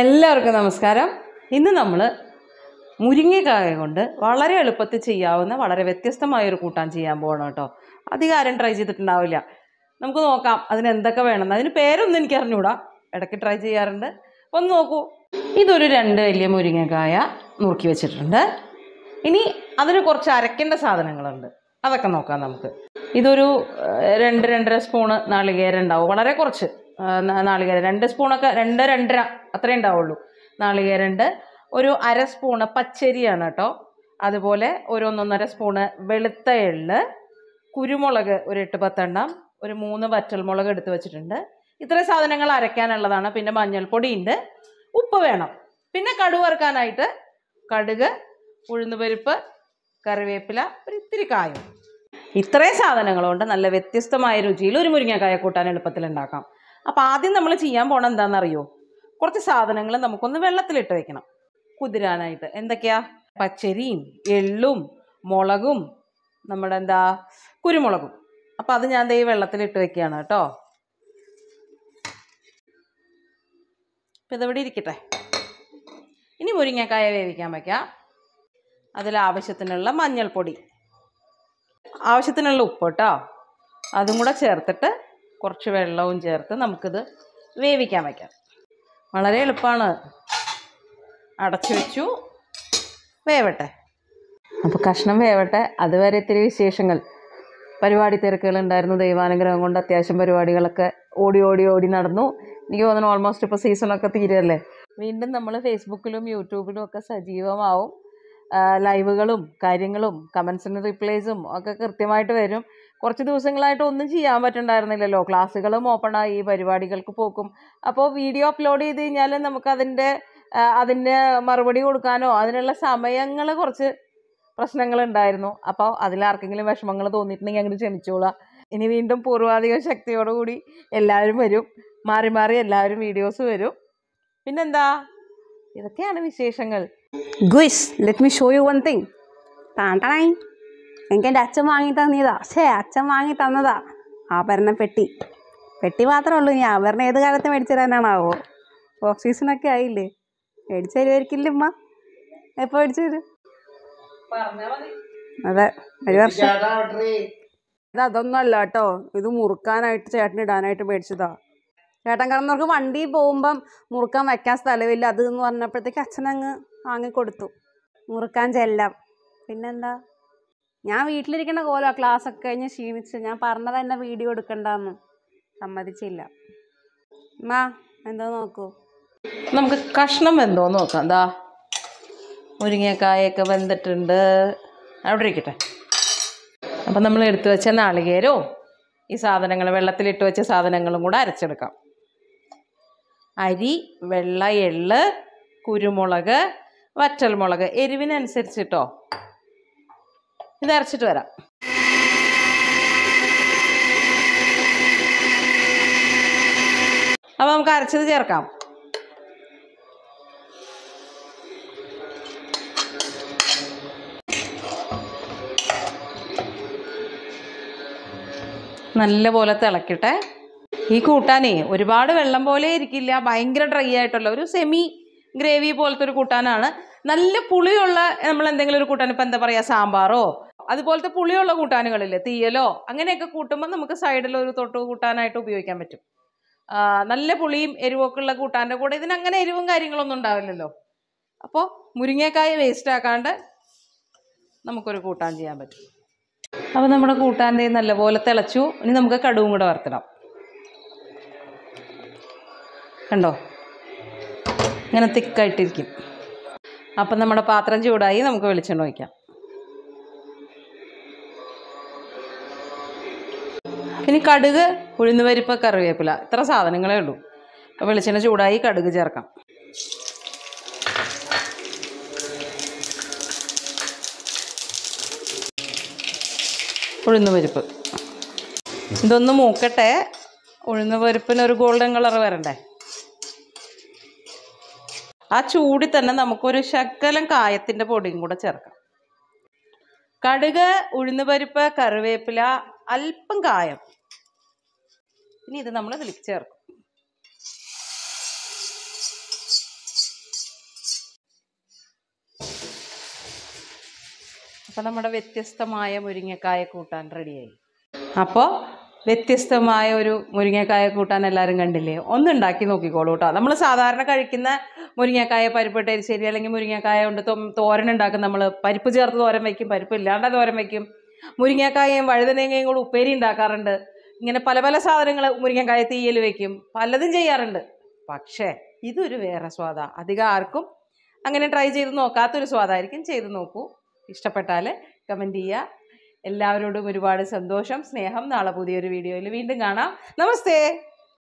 എല്ലാവർക്കും നമസ്കാരം ഇന്ന് നമ്മൾ മുരിങ്ങക്കായ കൊണ്ട് വളരെ എളുപ്പത്തിൽ ചെയ്യാവുന്ന വളരെ വ്യത്യസ്തമായൊരു ഒരു കൂട്ടാൻ ചെയ്യാൻ പോകണം കേട്ടോ അധികം ആരും ട്രൈ ചെയ്തിട്ടുണ്ടാവില്ല നമുക്ക് നോക്കാം അതിന് എന്തൊക്കെ വേണമെന്ന് അതിന് പേരൊന്നും എനിക്ക് അറിഞ്ഞൂടാ ഇടയ്ക്ക് ട്രൈ ചെയ്യാറുണ്ട് ഒന്ന് നോക്കൂ ഇതൊരു രണ്ട് വലിയ മുരിങ്ങക്കായ നുറുക്കി വെച്ചിട്ടുണ്ട് ഇനി അതിന് കുറച്ച് അരയ്ക്കേണ്ട സാധനങ്ങളുണ്ട് അതൊക്കെ നോക്കാം നമുക്ക് ഇതൊരു രണ്ട് രണ്ടര സ്പൂണ് നാളികേരം ഉണ്ടാവും വളരെ കുറച്ച് നാളികേരം രണ്ട് സ്പൂണൊക്കെ രണ്ട് രണ്ടര അത്രേ ഉണ്ടാവുള്ളൂ നാളികേരണ്ട് ഒരു അര സ്പൂണ് പച്ചരിയാണ് കേട്ടോ അതുപോലെ ഒരു ഒന്നൊന്നര സ്പൂണ് വെളുത്ത എള് കുരുമുളക് ഒരു എട്ട് പത്തെണ്ണം ഒരു മൂന്ന് വറ്റൽമുളക് എടുത്ത് വെച്ചിട്ടുണ്ട് ഇത്ര സാധനങ്ങൾ അരയ്ക്കാനുള്ളതാണ് പിന്നെ മഞ്ഞൾപ്പൊടിയുണ്ട് ഉപ്പ് വേണം പിന്നെ കടുക് വറുക്കാനായിട്ട് കടുക് ഉഴുന്നുപരിപ്പ് കറിവേപ്പില ഒരു ഇത്തിരി കായും ഇത്രയും സാധനങ്ങളുണ്ട് നല്ല വ്യത്യസ്തമായ രുചിയിൽ ഒരു മുരിങ്ങക്കായ കൂട്ടാൻ എളുപ്പത്തിൽ ഉണ്ടാക്കാം അപ്പോൾ ആദ്യം നമ്മൾ ചെയ്യാൻ പോണ എന്താണെന്നറിയോ കുറച്ച് സാധനങ്ങൾ നമുക്കൊന്ന് വെള്ളത്തിലിട്ട് വെക്കണം കുതിരാനായിട്ട് എന്തൊക്കെയാ പച്ചരിയും എള്ളും മുളകും നമ്മുടെ എന്താ കുരുമുളകും അപ്പം അത് ഞാൻ ഈ വെള്ളത്തിലിട്ട് വെക്കുകയാണ് കേട്ടോ ഇപ്പം ഇതെവിടെ ഇരിക്കട്ടെ ഇനി മുരിങ്ങക്കായ വേവിക്കാൻ വയ്ക്കാം അതിൽ ആവശ്യത്തിനുള്ള മഞ്ഞൾപ്പൊടി ആവശ്യത്തിനുള്ള ഉപ്പ് കേട്ടോ അതും കൂടെ ചേർത്തിട്ട് കുറച്ച് വെള്ളവും ചേർത്ത് നമുക്കിത് വേവിക്കാൻ വയ്ക്കാം വളരെ എളുപ്പമാണ് അടച്ചു വെച്ചു വേവട്ടെ അപ്പോൾ കഷ്ണം വേവട്ടെ അതുവരെ ഇത്തിരി വിശേഷങ്ങൾ പരിപാടി തിരക്കുകൾ ഉണ്ടായിരുന്നു ദൈവാനുഗ്രഹം കൊണ്ട് അത്യാവശ്യം പരിപാടികളൊക്കെ ഓടി ഓടി ഓടി നടന്നു എനിക്ക് തോന്നുന്നു ഓൾമോസ്റ്റ് ഇപ്പോൾ സീസണൊക്കെ തീരല്ലേ വീണ്ടും നമ്മൾ ഫേസ്ബുക്കിലും യൂട്യൂബിലും ഒക്കെ സജീവമാവും ലൈവുകളും കാര്യങ്ങളും കമൻസിന് റിപ്ലൈസും ഒക്കെ കൃത്യമായിട്ട് വരും കുറച്ച് ദിവസങ്ങളായിട്ട് ഒന്നും ചെയ്യാൻ പറ്റണ്ടായിരുന്നില്ലല്ലോ ക്ലാസ്സുകളും ഓപ്പണായി പരിപാടികൾക്ക് പോക്കും അപ്പോൾ വീഡിയോ അപ്ലോഡ് ചെയ്ത് കഴിഞ്ഞാൽ നമുക്കതിൻ്റെ അതിന് മറുപടി കൊടുക്കാനോ അതിനുള്ള സമയങ്ങൾ കുറച്ച് പ്രശ്നങ്ങൾ ഉണ്ടായിരുന്നു അപ്പോൾ അതിലാർക്കെങ്കിലും വിഷമങ്ങൾ തോന്നിയിട്ടുണ്ടെങ്കിൽ അങ്ങനെ ക്ഷമിച്ചോളാം ഇനി വീണ്ടും പൂർവാധിക ശക്തിയോടുകൂടി എല്ലാവരും വരും മാറി മാറി എല്ലാവരും വീഡിയോസ് വരും പിന്നെന്താ ഇതൊക്കെയാണ് വിശേഷങ്ങൾ guys let me show you one thing താണ്ടായി എനിക്ക് എൻ്റെ അച്ഛൻ വാങ്ങി തന്നീതാ ഷേ അച്ഛൻ വാങ്ങി തന്നതാ ആഭരണ പെട്ടി പെട്ടി മാത്രമേ ഉള്ളൂ ഇനി ആഭരണം ഏത് കാലത്ത് മേടിച്ചു തരാനാണാവോ ഓഫ് സീസണൊക്കെ ആയില്ലേ മേടിച്ചു തരുമായിരിക്കില്ല ഉമ്മ എപ്പോൾ മേടിച്ചു തരും അതെ ഒരു വർഷം ഇത് അതൊന്നും അല്ല കേട്ടോ ഇത് മുറുക്കാനായിട്ട് ചേട്ടൻ ഇടാനായിട്ട് മേടിച്ചതാ ചേട്ടൻ കിടന്നവർക്ക് വണ്ടി പോകുമ്പം മുറുക്കാൻ വയ്ക്കാൻ സ്ഥലമില്ല അത് എന്ന് പറഞ്ഞപ്പോഴത്തേക്ക് അച്ഛനങ്ങ് വാങ്ങിക്കൊടുത്തു മുറുക്കാൻ ചെല്ലാം പിന്നെന്താ ഞാൻ വീട്ടിലിരിക്കുന്ന ക്ലാസ് ഒക്കെ കഴിഞ്ഞ് ക്ഷീണിച്ച് ഞാൻ പറഞ്ഞത് തന്നെ വീഡിയോ എടുക്കണ്ടെന്ന് സമ്മതിച്ചില്ല മാ എന്തോ നോക്കൂ നമുക്ക് കഷ്ണം എന്തോ നോക്കാം ദാ മുരിങ്ങക്കായൊക്കെ വെന്തിട്ടുണ്ട് അവിടെ ഇരിക്കട്ടെ അപ്പം നമ്മൾ എടുത്തു വെച്ച നാളികേരവും ഈ സാധനങ്ങൾ വെള്ളത്തിലിട്ട് വെച്ച സാധനങ്ങളും കൂടെ അരച്ചെടുക്കാം അരി വെള്ള എള്ള് കുരുമുളക് വറ്റൽമുളക് എരിവിനനുസരിച്ചിട്ടോ ഇത് അരച്ചിട്ട് വരാം അപ്പൊ നമുക്ക് അരച്ചത് ചേർക്കാം നല്ലപോലെ തിളക്കട്ടെ ഈ കൂട്ടാനേ ഒരുപാട് വെള്ളം പോലെ ഇരിക്കില്ല ഭയങ്കര ഡ്രൈ ആയിട്ടുള്ള ഒരു സെമി ഗ്രേവി പോലത്തെ ഒരു കൂട്ടാനാണ് നല്ല പുളിയുള്ള നമ്മൾ എന്തെങ്കിലും ഒരു കൂട്ടാൻ ഇപ്പം എന്താ പറയുക സാമ്പാറോ അതുപോലത്തെ പുളിയുള്ള കൂട്ടാനുകളില്ലേ തീയലോ അങ്ങനെയൊക്കെ കൂട്ടുമ്പോൾ നമുക്ക് സൈഡിൽ ഒരു തൊട്ട് കൂട്ടാനായിട്ട് ഉപയോഗിക്കാൻ പറ്റും നല്ല പുളിയും എരിവൊക്കെ ഉള്ള കൂട്ടാൻ്റെ കൂടെ അങ്ങനെ എരിവും കാര്യങ്ങളൊന്നും ഉണ്ടാവില്ലല്ലോ അപ്പോൾ മുരിങ്ങക്കായ വേസ്റ്റ് ആക്കാണ്ട് നമുക്കൊരു കൂട്ടാൻ ചെയ്യാൻ പറ്റും അപ്പോൾ നമ്മുടെ കൂട്ടാൻ്റെ നല്ലപോലെ തിളച്ചു ഇനി നമുക്ക് കടുവും കൂടെ വറുത്തിടാം കണ്ടോ ഇങ്ങനെ തിക്കായിട്ടിരിക്കും അപ്പം നമ്മുടെ പാത്രം ചൂടായി നമുക്ക് വെളിച്ചെണ്ണ വയ്ക്കാം ഇനി കടുക് ഉഴുന്നുപരിപ്പ് കറിവേപ്പില ഇത്ര സാധനങ്ങളേ ഉള്ളൂ അപ്പോൾ വെളിച്ചെണ്ണ ചൂടായി കടുക് ചേർക്കാം ഉഴുന്ന് പരിപ്പ് ഇതൊന്ന് മൂക്കട്ടെ ഉഴുന്ന് പരിപ്പിന് ഒരു ഗോൾഡൻ കളർ വരണ്ടേ ആ ചൂടി തന്നെ നമുക്കൊരു ശക്കലം കായത്തിൻ്റെ പൊടിയും കൂടെ ചേർക്കാം കടുക് ഉഴുന്ന് പരിപ്പ് കറിവേപ്പില അല്പം കായം ഇനി ഇത് നമ്മൾ ഇതിലേക്ക് ചേർക്കും അപ്പോൾ നമ്മുടെ വ്യത്യസ്തമായ മുരിങ്ങക്കായ കൂട്ടാൻ റെഡിയായി അപ്പോൾ വ്യത്യസ്തമായ ഒരു മുരിങ്ങക്കായ കൂട്ടാൻ എല്ലാവരും കണ്ടില്ലേ ഉണ്ടാക്കി നോക്കിക്കോളൂ കേട്ടോ നമ്മൾ സാധാരണ കഴിക്കുന്ന മുരിങ്ങക്കായ പരിപ്പിട്ട് എരിശ്ശേരി അല്ലെങ്കിൽ മുരിങ്ങക്കായ കൊണ്ട് തോരൻ ഉണ്ടാക്കും നമ്മൾ പരിപ്പ് ചേർത്ത് തോരൻ വയ്ക്കും പരിപ്പ് ഇല്ലാണ്ട് തോരൻ വയ്ക്കും മുരിങ്ങക്കായയും വഴുതനങ്ങയും കൂടെ ഉപ്പേരി ഉണ്ടാക്കാറുണ്ട് ഇങ്ങനെ പല പല സാധനങ്ങൾ മുരിങ്ങക്കായ തീയൽ വെക്കും പലതും ചെയ്യാറുണ്ട് പക്ഷേ ഇതൊരു വേറെ സ്വാദാ അധികം ആർക്കും അങ്ങനെ ട്രൈ ചെയ്ത് നോക്കാത്തൊരു സ്വാദായിരിക്കും ചെയ്ത് നോക്കൂ ഇഷ്ടപ്പെട്ടാൽ കമൻറ്റ് ചെയ്യുക എല്ലാവരോടും ഒരുപാട് സന്തോഷം സ്നേഹം നാളെ പുതിയൊരു വീഡിയോയിൽ വീണ്ടും കാണാം നമസ്തേ